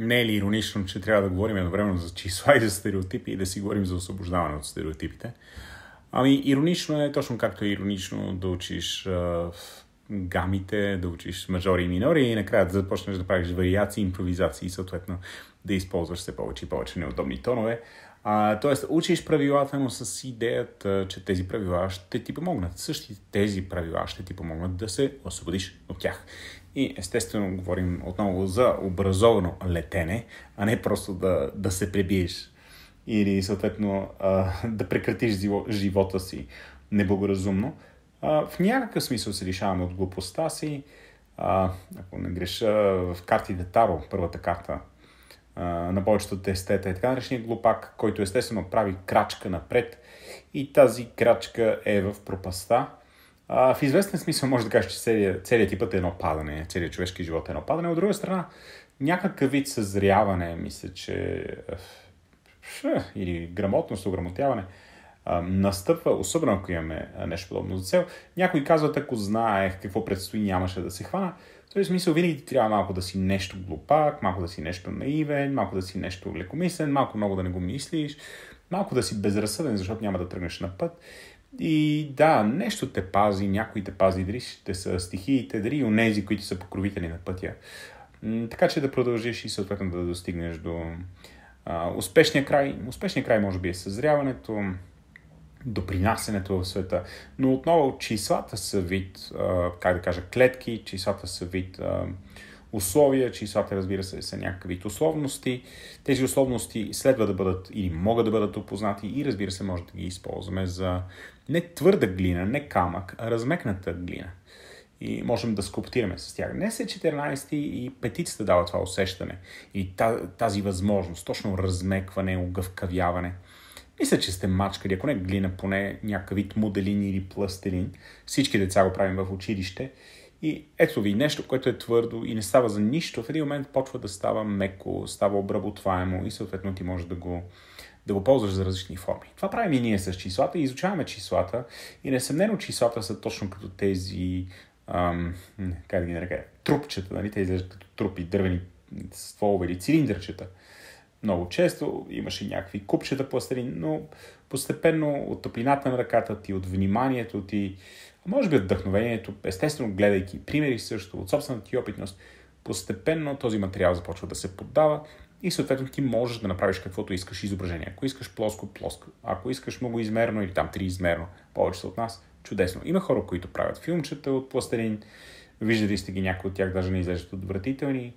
не е ли иронично, че трябва да говорим едновременно за числа и за стереотипи и да си говорим за освобождаване от стереотипите? Ами, иронично е точно както е иронично да учиш а, гамите, да учиш мажори и минори и накрая да започнеш да правиш вариации, импровизации и съответно да използваш все повече и повече неудобни тонове. А, тоест, учиш правилата, но с идеята, че тези правила ще ти помогнат. Същите тези правила ще ти помогнат да се освободиш от тях. И естествено, говорим отново за образовано летене, а не просто да, да се пребиеш или съответно а, да прекратиш живота си неблагоразумно. А, в някакъв смисъл се лишаваме от глупостта си. А, ако не греша, в картите Таро, първата карта на повечето тестета е така наречения глупак, който естествено прави крачка напред и тази крачка е в пропаста. А, в известен смисъл може да кажеш, че целият, целият типът е едно падане, целият човешки живот е едно падане. От друга страна, някакъв вид съзряване, мисля, че или грамотност, ограмотяване, настъпва, особено ако имаме нещо подобно за цел. Някой казват, ако знаех какво предстои, нямаше да се хвана. В този смисъл винаги ти трябва малко да си нещо глупак, малко да си нещо наивен, малко да си нещо лекомислен, малко много да не го мислиш, малко да си безразсъден, защото няма да тръгнеш на път. И да, нещо те пази, някой те пази, дали ще са стихиите, дали и онези, които са покровители на пътя. Така че да продължиш и съответно да достигнеш до а, успешния край. Успешния край може би е съзряването, допринасенето в света. Но отново числата са вид, как да кажа, клетки, числата са вид условия, числата разбира се са някакви вид условности. Тези условности следва да бъдат или могат да бъдат опознати и разбира се може да ги използваме за не твърда глина, не камък, а размекната глина. И можем да скоптираме с тях. Днес е 14 и петицата дава това усещане и тази възможност, точно размекване, огъвкавяване – мисля, че сте мачкали, ако не глина, поне някакъв вид моделин или пластелин. Всички деца го правим в училище. И ето ви нещо, което е твърдо и не става за нищо, в един момент почва да става меко, става обработваемо и съответно ти можеш да го, да го ползваш за различни форми. Това правим и ние с числата и изучаваме числата и несъмнено числата са точно като тези ам, как да ги нарека, трупчета, нали? те изглеждат като трупи, дървени стволове или цилиндърчета много често, имаше някакви купчета пластелин, но постепенно от топлината на ръката ти, от вниманието ти, може би от вдъхновението, естествено гледайки примери също, от собствената ти опитност, постепенно този материал започва да се поддава и съответно ти можеш да направиш каквото искаш изображение. Ако искаш плоско, плоско. Ако искаш многоизмерно или там триизмерно, повечето от нас, чудесно. Има хора, които правят филмчета от пластелин, виждали сте ги някои от тях, даже не излежат отвратителни,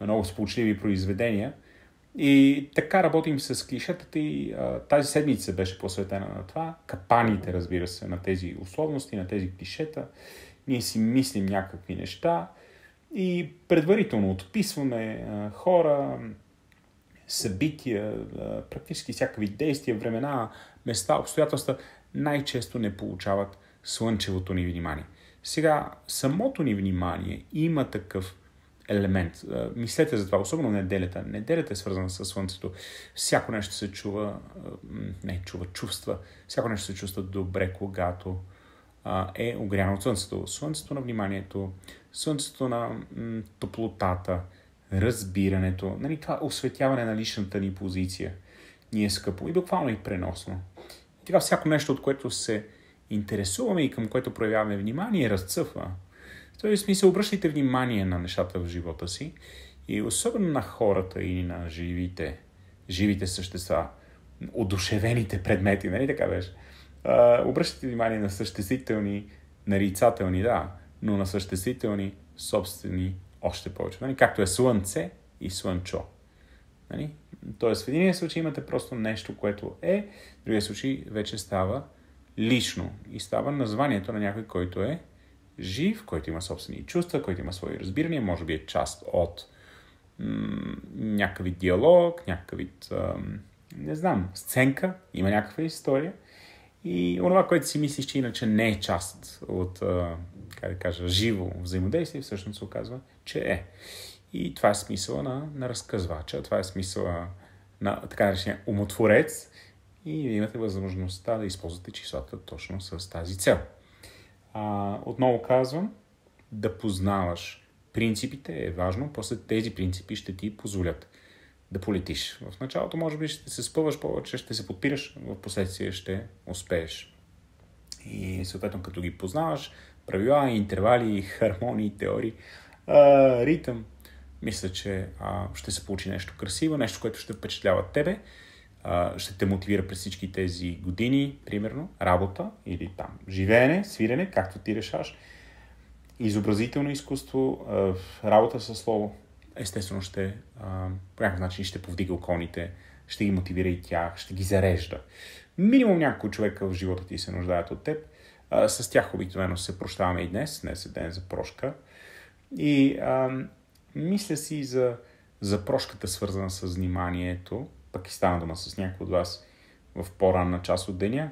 много сполучливи произведения – и така работим с клишетата и а, тази седмица беше посветена на това. Капаните, разбира се, на тези условности, на тези клишета. Ние си мислим някакви неща и предварително отписваме а, хора, събития, а, практически всякакви действия, времена, места, обстоятелства най-често не получават слънчевото ни внимание. Сега, самото ни внимание има такъв елемент. Е, мислете за това, особено неделята. Неделята е свързана с Слънцето. Всяко нещо се чува, не чува, чувства. Всяко нещо се чувства добре, когато е огряно от Слънцето. Слънцето на вниманието, Слънцето на топлотата, разбирането, нали, това осветяване на личната ни позиция ни е скъпо и буквално и преносно. така всяко нещо, от което се интересуваме и към което проявяваме внимание, разцъфва. В този смисъл обръщайте внимание на нещата в живота си и особено на хората и на живите, живите същества, одушевените предмети, нали така беше? А, обръщайте внимание на съществителни, нарицателни, да, но на съществителни, собствени още повече. Нали? Както е слънце и слънчо. Нали? Тоест, в единия случай имате просто нещо, което е, в другия случай вече става лично и става названието на някой, който е жив, който има собствени чувства, който има свои разбирания, може би е част от м- някакъв диалог, някакъв вид, не знам, сценка, има някаква история. И онова, което си мислиш, че иначе не е част от, а, как да кажа, живо взаимодействие, всъщност се оказва, че е. И това е смисъла на, на разказвача, това е смисъла на така наречения умотворец и имате възможността да използвате числата точно с тази цел а, отново казвам, да познаваш принципите е важно, после тези принципи ще ти позволят да полетиш. В началото може би ще се спъваш повече, ще се подпираш, в последствие ще успееш. И съответно като ги познаваш, правила, интервали, хармонии, теории, а, ритъм, мисля, че а, ще се получи нещо красиво, нещо, което ще впечатлява тебе ще те мотивира през всички тези години, примерно, работа или там живеене, свирене, както ти решаш, изобразително изкуство, работа със слово, естествено ще по някакъв начин ще повдига околните, ще ги мотивира и тях, ще ги зарежда. Минимум няколко човека в живота ти се нуждаят от теб. с тях обикновено се прощаваме и днес. Днес е ден за прошка. И а, мисля си за, за прошката, свързана с вниманието пък и стана дума с някой от вас в по-ранна част от деня.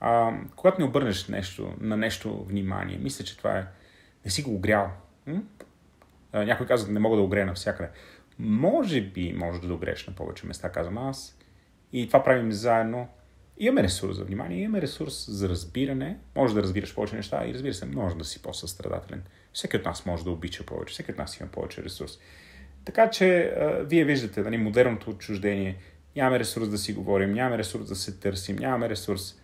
А, когато не обърнеш нещо, на нещо внимание, мисля, че това е... Не си го огрял. А, някой казва, не мога да огрея навсякъде. Може би може да огреш на повече места, казвам аз. И това правим заедно. Имаме ресурс за внимание, имаме ресурс за разбиране. Може да разбираш повече неща и разбира се, може да си по-състрадателен. Всеки от нас може да обича повече, всеки от нас има повече ресурс. Така че а, вие виждате ни нали, модерното отчуждение – Нямаме ресурс да си говорим, нямаме ресурс да се търсим, нямаме ресурс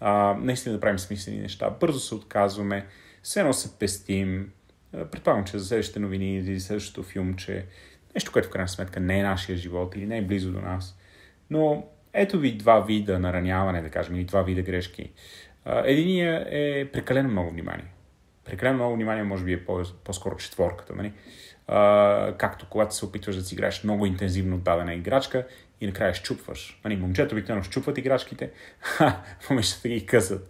а, наистина да правим смислени неща. Бързо се отказваме, все едно се пестим. Предполагам, че за следващите новини или следващото филмче, нещо, което в крайна сметка не е нашия живот или не е близо до нас. Но ето ви два вида нараняване, да кажем, или два вида грешки. Единия е прекалено много внимание. Прекалено много внимание може би е по- по-скоро четворката. Нали? Uh, както когато се опитваш да си играеш много интензивно от дадена играчка и накрая щупваш. Ани, момчето обикновено щупват играчките, а ги късат.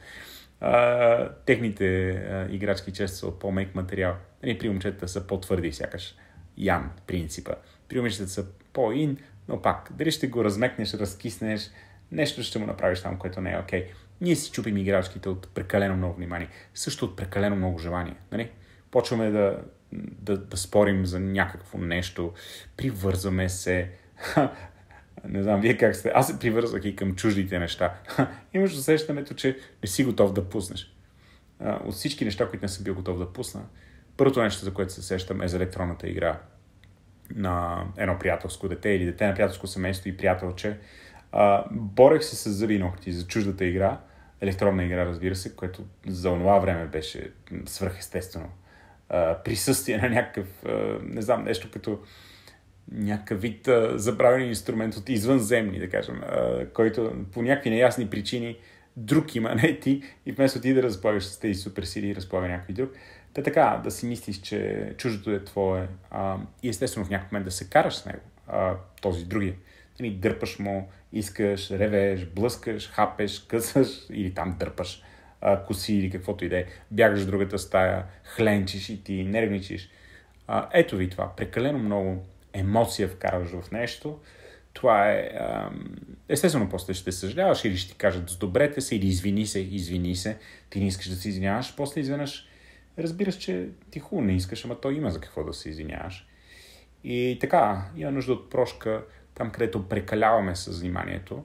А, техните а, играчки често са от по-мек материал. Ани, при момчетата са по-твърди, сякаш. Ян, принципа. При момичетата са по-ин, но пак, дали ще го размекнеш, разкиснеш, нещо ще му направиш там, което не е окей. Okay. Ние си чупим играчките от прекалено много внимание, също от прекалено много желание. Нали? Почваме да, да, да спорим за някакво нещо, привързваме се, не знам вие как сте. Аз се привързвах и към чуждите неща. Имаш усещането, че не си готов да пуснеш. От всички неща, които не съм бил готов да пусна, първото нещо, за което се сещам е за електронната игра на едно приятелско дете или дете на приятелско семейство и приятелче. борех се с зъби и ногти за чуждата игра, електронна игра, разбира се, което за онова време беше свръхестествено. присъствие на някакъв, не знам, нещо като някакъв вид а, забравен инструмент от извънземни, да кажем, а, който по някакви неясни причини друг има, не ти, и вместо ти да разполагаш с тези суперсили, разполага някой друг. Та така, да си мислиш, че чуждото е твое а, и естествено в някакъв момент да се караш с него, а, този другия. Нали, дърпаш му, искаш, ревеш, блъскаш, хапеш, късаш или там дърпаш а, коси или каквото и да е. Бягаш в другата стая, хленчиш и ти нервничиш. А, ето ви това. Прекалено много емоция вкараш в нещо, това е... Естествено, после ще съжаляваш или ще ти кажат добрете се или извини се, извини се. Ти не искаш да се извиняваш, после изведнъж разбираш, че ти е хубаво не искаш, ама то има за какво да се извиняваш. И така, има нужда от прошка там, където прекаляваме с вниманието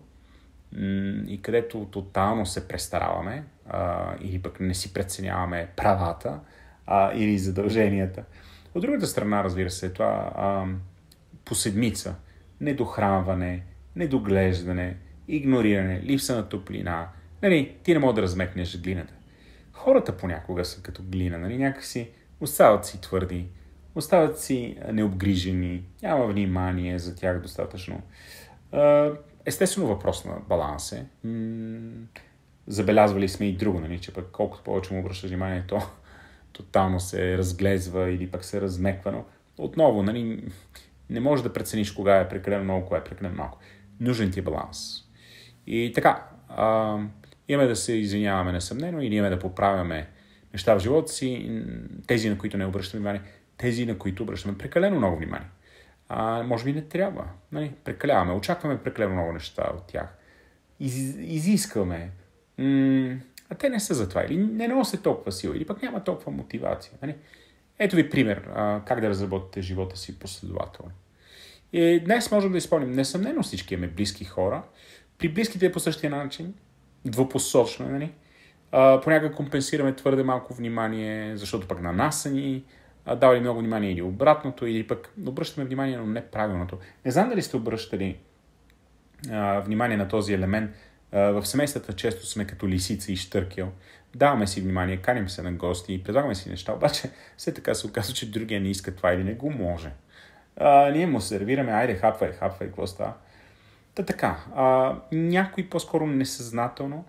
и където тотално се престараваме а, или пък не си преценяваме правата а, или задълженията. От другата страна, разбира се, това а, по седмица. Недохранване, недоглеждане, игнориране, липса на топлина. Нали, ти не можеш да разметнеш глината. Хората понякога са като глина, нали, някакси остават си твърди, остават си необгрижени, няма внимание за тях достатъчно. Естествено въпрос на баланс е. Забелязвали сме и друго, нали, че пък колкото повече му обръщаш внимание, то тотално се разглезва или пък се размеква, но отново, нали, не можеш да прецениш кога е прекалено много, кога е прекалено малко. Нужен ти е баланс. И така, а, имаме да се извиняваме несъмнено или имаме да поправяме неща в живота си, тези на които не обръщаме внимание, тези на които обръщаме прекалено много внимание. А, може би не трябва. Нали? Прекаляваме, очакваме прекалено много неща от тях. Из, изискваме. М- а те не са за това. Или не носят толкова сила, или пък няма толкова мотивация. Нали? Ето ви пример а, как да разработите живота си последователно. И днес можем да изпълним несъмнено всички имаме близки хора. При близките е по същия начин, двупосочно, е, нали? понякога компенсираме твърде малко внимание, защото пък на нас са ни а, давали много внимание или обратното, или пък обръщаме внимание, но неправилното. Не знам дали сте обръщали а, внимание на този елемент. А, в семействата често сме като лисица и штъркел даваме си внимание, каним се на гости и предлагаме си неща, обаче все така се оказва, че другия не иска това или не го може. А, ние му сервираме, айде хапвай, хапвай, какво става? Та така, а, някои по-скоро несъзнателно,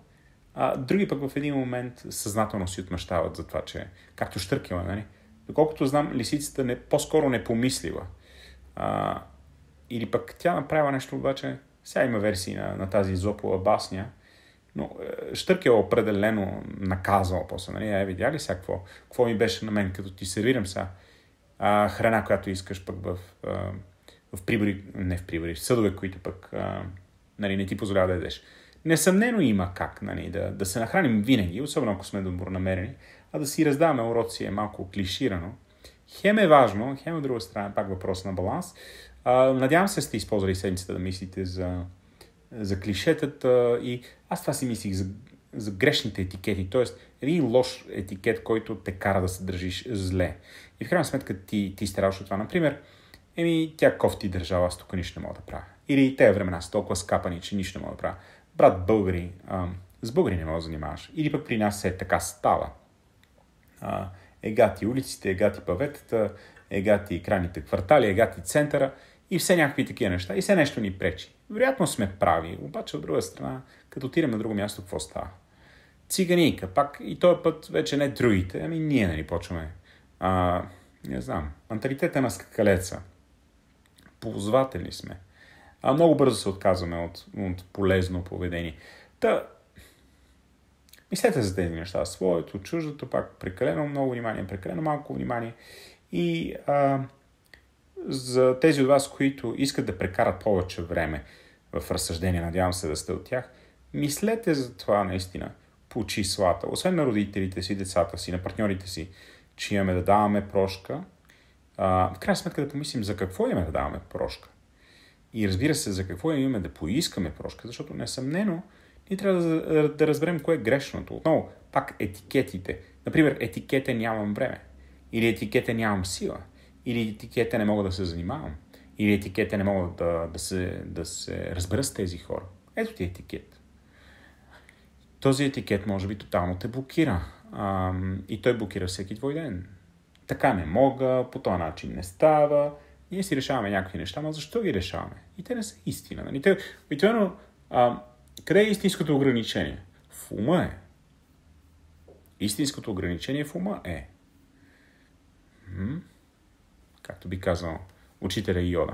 а, други пък в един момент съзнателно си отмъщават за това, че както штъркила, нали? Доколкото знам, лисицата не, по-скоро не помислила. А, или пък тя направила нещо, обаче сега има версии на, на тази Зопова басня – но е, Штърк е определено наказал после. Нали? Е, видя ли сега какво, какво ми беше на мен, като ти сервирам сега а, храна, която искаш пък в, а, в прибори, не в прибори, в съдове, които пък а, нали, не ти позволява да ядеш. Несъмнено има как нали, да, да се нахраним винаги, особено ако сме добронамерени, а да си раздаваме уроци е малко клиширано. Хем е важно, хем от друга страна пак въпрос на баланс. А, надявам се сте използвали седмицата да мислите за за клишетата и аз това си мислих за, за грешните етикети, т.е. един лош етикет, който те кара да се държиш зле. И в крайна сметка ти, ти страдаш от това. Например, еми, тя кофти държава, аз тук нищо не мога да правя. Или те времена са толкова скапани, че нищо не мога да правя. Брат, българи, а, с българи не мога да занимаваш. Или пък при нас е така става. А, егати улиците, егати паветата, егати крайните квартали, егати центъра и все някакви такива неща. И все нещо ни пречи. Вероятно сме прави, обаче от друга страна, като отидем на друго място, какво става? Циганийка, пак и този път вече не другите, ами ние, нали, почваме. А, не знам, менталитета на скакалеца. Ползватели сме. А много бързо се отказваме от, от полезно поведение. Та, мислете за тези неща. Своето, чуждото, пак прекалено много внимание, прекалено малко внимание. И а, за тези от вас, които искат да прекарат повече време в разсъждение, надявам се да сте от тях, мислете за това наистина по числата, освен на родителите си, децата си, на партньорите си, че имаме да даваме прошка, а, в крайна сметка да помислим за какво имаме да даваме прошка. И разбира се, за какво имаме да поискаме прошка, защото несъмнено ние трябва да, да разберем кое е грешното. Отново, пак етикетите. Например, етикета нямам време. Или етикета нямам сила. Или етикета не мога да се занимавам или етикета не могат да, да, се, да се разбера с тези хора. Ето ти етикет. Този етикет може би тотално те блокира. А, и той блокира всеки твой ден. Така не мога, по този начин не става. Ние си решаваме някакви неща, но защо ги решаваме? И те не са истина. Нали? Те, а, къде е истинското ограничение? В ума е. Истинското ограничение в ума е. М-м? Както би казал учителя Йода.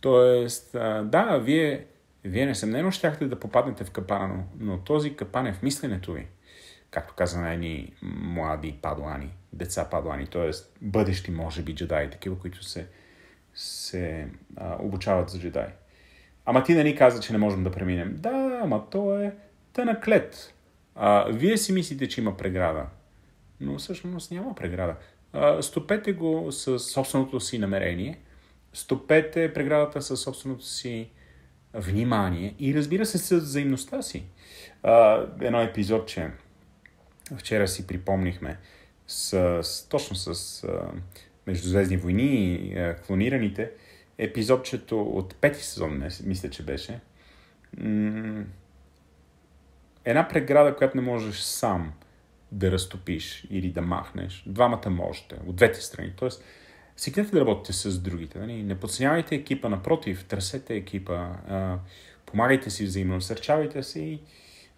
Тоест, да, вие, вие несъмнено щяхте да попаднете в капана, но този капан е в мисленето ви. Както каза на едни млади падуани, деца падуани, т.е. бъдещи, може би, джедаи, такива, които се, се а, обучават за джедаи. Ама ти ни каза, че не можем да преминем. Да, ама то е тънък А, вие си мислите, че има преграда, но всъщност няма преграда стопете го с собственото си намерение, стопете преградата с собственото си внимание и разбира се с взаимността си. едно епизод, че вчера си припомнихме с, с, точно с Междузвездни войни и клонираните, епизодчето от пети сезон, мисля, че беше. една преграда, която не можеш сам – да разтопиш или да махнеш. Двамата можете, от двете страни. Тоест, свикнете да работите с другите. Не, нали? Не подценявайте екипа, напротив, търсете екипа, а, помагайте си взаимно, насърчавайте си.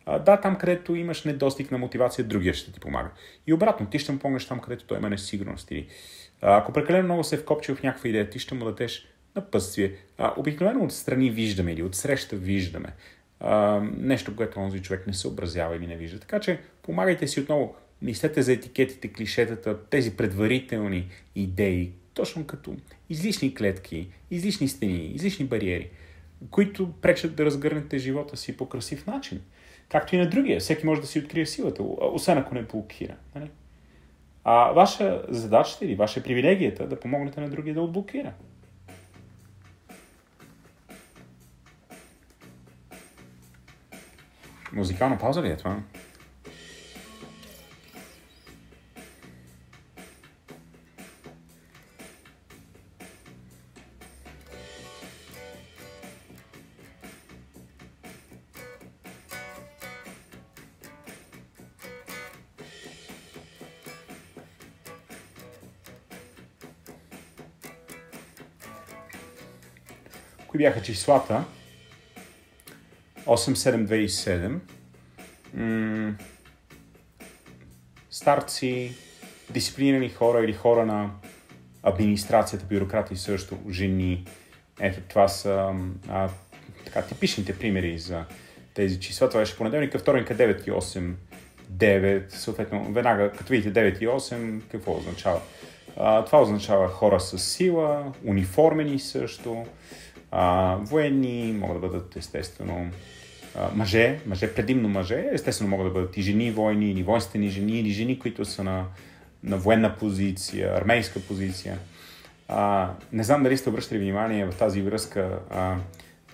А, да, там където имаш недостиг на мотивация, другия ще ти помага. И обратно, ти ще му помогнеш там, където той има несигурност. Или, а, ако прекалено много се е вкопчи в някаква идея, ти ще му дадеш напътствие. А, обикновено страни виждаме или от среща виждаме нещо, което онзи човек не съобразява или не вижда. Така че Помагайте си отново. Мислете за етикетите, клишетата, тези предварителни идеи, точно като излишни клетки, излишни стени, излишни бариери, които пречат да разгърнете живота си по красив начин. Както и на другия. Всеки може да си открие силата, освен ако не блокира. Нали? А ваша задача или ваша е привилегията да помогнете на другия да отблокира. Музикална пауза ли е това? Кои бяха числата? 8727. старци, дисциплинирани хора или хора на администрацията, бюрократи също, жени. Ето това са а, така, типичните примери за тези числа. Това беше понеделник, вторник 9 и 8, 9, съответно, веднага като видите 9 и 8, какво означава? А, това означава хора с сила, униформени също, а, военни, могат да бъдат естествено а, мъже, мъже, предимно мъже, естествено могат да бъдат и жени войни, или войнствени жени, или жени, които са на, на военна позиция, армейска позиция. А, не знам дали сте обръщали внимание в тази връзка, а,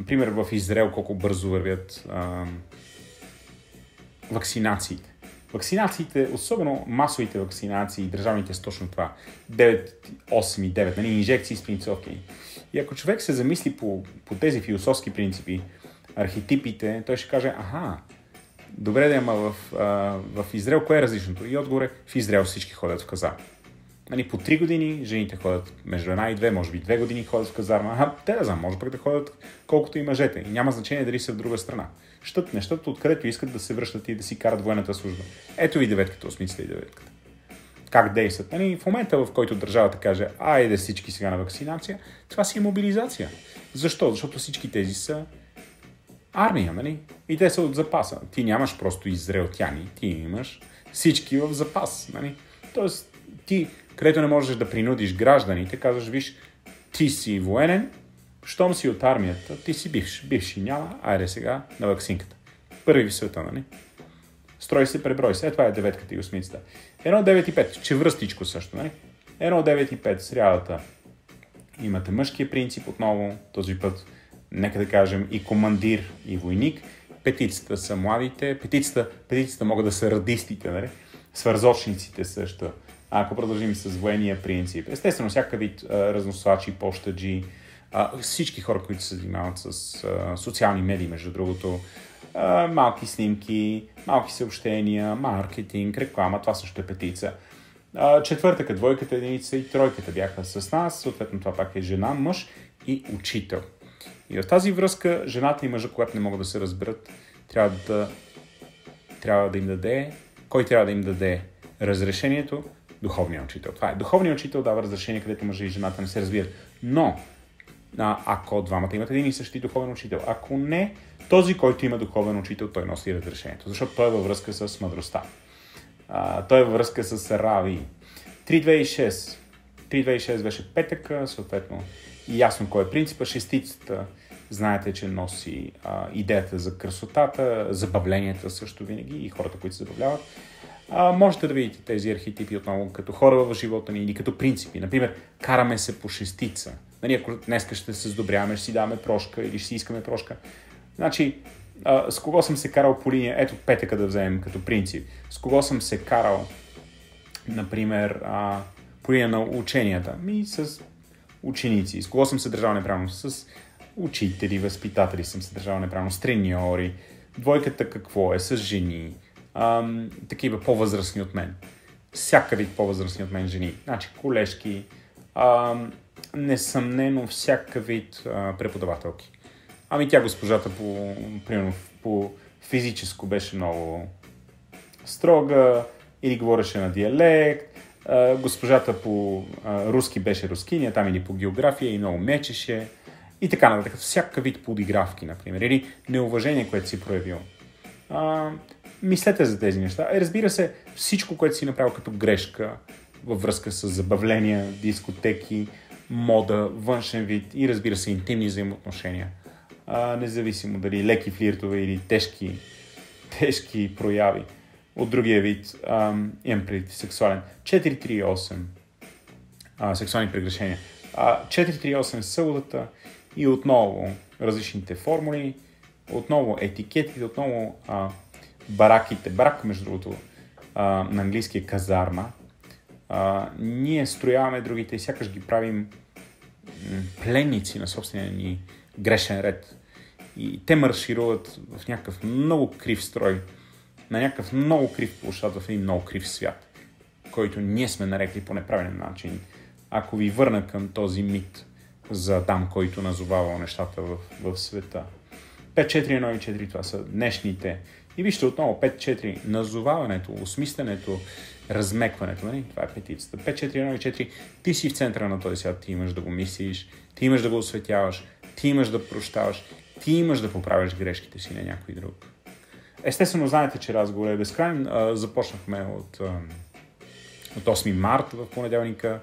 например в Израел колко бързо вървят а, вакцинациите. Вакцинациите, особено масовите вакцинации, държавните с точно това. 9, 8 и 9, нали, инжекции с пинцовки. И ако човек се замисли по, по тези философски принципи, архетипите, той ще каже, аха, добре да има е, в, в Израел кое е различното? И отгоре в Израел всички ходят в каза нали, по 3 години, жените ходят между една и две, може би две години ходят в казарма, а те да знам, може пък да ходят колкото и мъжете. И няма значение дали са в друга страна. Щът нещата, откъдето искат да се връщат и да си карат военната служба. Ето и деветката, осмицата и деветката. Как действат? Нали, в момента, в който държавата каже, айде всички сега на вакцинация, това си е мобилизация. Защо? Защото всички тези са армия, нали? И те са от запаса. Ти нямаш просто израелтяни, ти имаш всички в запас, нали? Тоест, ти където не можеш да принудиш гражданите, казваш, виж, ти си военен, щом си от армията, ти си бивш, бивши няма, айде сега на вакцинката. Първи в света, нали? Строй се, преброй се. Е, това е деветката и осмицата. Едно че връстичко също, нали? 1.9.5, срядата. Имате мъжкия принцип отново, този път, нека да кажем, и командир, и войник. Петицата са младите, петицата, петицата могат да са радистите, нали? Свързочниците също ако продължим с военния принцип. Естествено, всяка вид разносвачи, почтаджи, всички хора, които се занимават с а, социални медии, между другото, а, малки снимки, малки съобщения, маркетинг, реклама, това също е петица. А, четвъртъка, двойката, единица и тройката бяха с нас, съответно това пак е жена, мъж и учител. И в тази връзка, жената и мъжа, когато не могат да се разберат, трябва да, трябва да им даде, кой трябва да им даде разрешението, духовният учител. Това е. Духовният учител дава разрешение, където мъжа и жената не се разбират. Но, ако двамата имат един и същи духовен учител, ако не, този, който има духовен учител, той носи разрешението, защото той е във връзка с мъдростта. А, той е във връзка с Рави. 3.2.6. 3.2.6 беше петък, съответно и ясно кой е принципа. Шестицата, знаете, че носи а, идеята за красотата, забавленията също винаги и хората, които се забавляват а, можете да видите тези архетипи отново като хора в живота ни или като принципи. Например, караме се по шестица. Нали, ако днеска ще се сдобряваме, ще си даваме прошка или ще си искаме прошка. Значи, а, с кого съм се карал по линия, ето петъка да вземем като принцип. С кого съм се карал, например, а, по линия на ученията? Ми с ученици. С кого съм се държал неправилно? С учители, възпитатели съм се държал неправилно, с треньори. Двойката какво е? С жени ам, такива по-възрастни от мен. вид по-възрастни от мен жени. Значи колежки, ам, несъмнено всяка вид а, преподавателки. Ами тя госпожата по, примерно, по физическо беше много строга или говореше на диалект, госпожата по руски беше рускиня, там или по география и много мечеше и така нататък. Всяка вид подигравки, например, или неуважение, което си проявил мислете за тези неща. Е, разбира се, всичко, което си направил като грешка във връзка с забавления, дискотеки, мода, външен вид и разбира се интимни взаимоотношения. А, независимо дали леки флиртове или тежки, тежки прояви. От другия вид ам, имам предвид сексуален. 438 а, сексуални прегрешения. А, 438 е съботата и отново различните формули, отново етикетите, отново а, бараките, барак между другото а, на английски е казарма, а, ние строяваме другите и сякаш ги правим пленници на собствения ни грешен ред. И те маршируват в някакъв много крив строй, на някакъв много крив площад, в един много крив свят, който ние сме нарекли по неправилен начин. Ако ви върна към този мит за там, който назовавал нещата в, в света. 5-4-1 и 4, това са днешните и вижте отново 5-4, назоваването, осмисленето, размекването. Не? Нали? Това е петицата. 5-4-1-4, ти си в центъра на този свят, ти имаш да го мислиш, ти имаш да го осветяваш, ти имаш да прощаваш, ти имаш да поправиш грешките си на някой друг. Естествено, знаете, че разговор е безкрайен. Започнахме от, от 8 март в понеделника.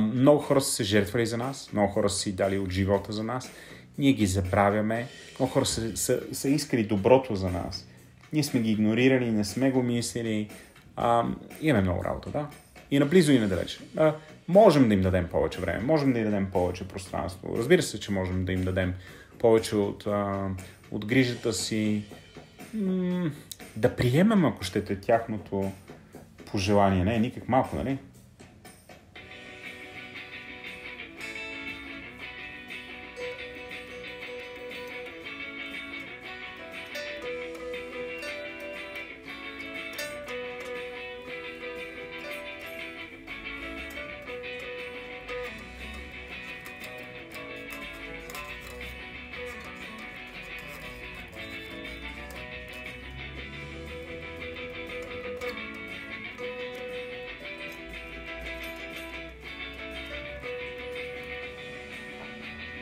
Много хора са се жертвали за нас, много хора са си дали от живота за нас. Ние ги забравяме, много хора са, са, са искали доброто за нас. Ние сме ги игнорирали, не сме го мислили. А, имаме много работа, да. И наблизо и надалеч. А, можем да им дадем повече време, можем да им дадем повече пространство. Разбира се, че можем да им дадем повече от, а, от грижата си. М- да приемем, ако щете, тяхното пожелание. Не е никак малко, нали?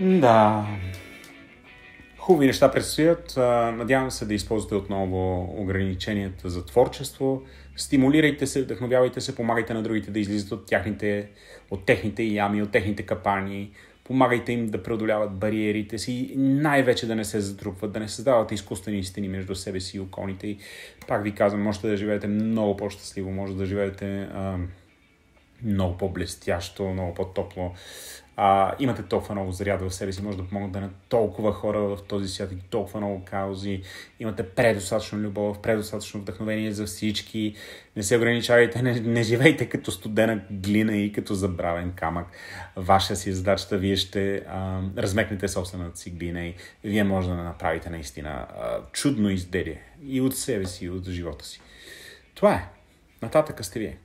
Да. Хубави неща предстоят. Надявам се да използвате отново ограниченията за творчество. Стимулирайте се, вдъхновявайте се, помагайте на другите да излизат от, тяхните, от техните ями, от техните капани. Помагайте им да преодоляват бариерите си и най-вече да не се затрупват, да не създават изкуствени стени между себе си и околните. И пак ви казвам, можете да живеете много по-щастливо, можете да живеете а, много по-блестящо, много по-топло а, имате толкова много заряд в себе си, може да помогнете на толкова хора в този свят и толкова много каузи, имате предостатъчно любов, предостатъчно вдъхновение за всички, не се ограничавайте, не, не живейте като студена глина и като забравен камък. Ваша си задачата, вие ще а, размекнете собствената си глина и вие може да направите наистина а, чудно изделие и от себе си, и от живота си. Това е. Нататък сте вие.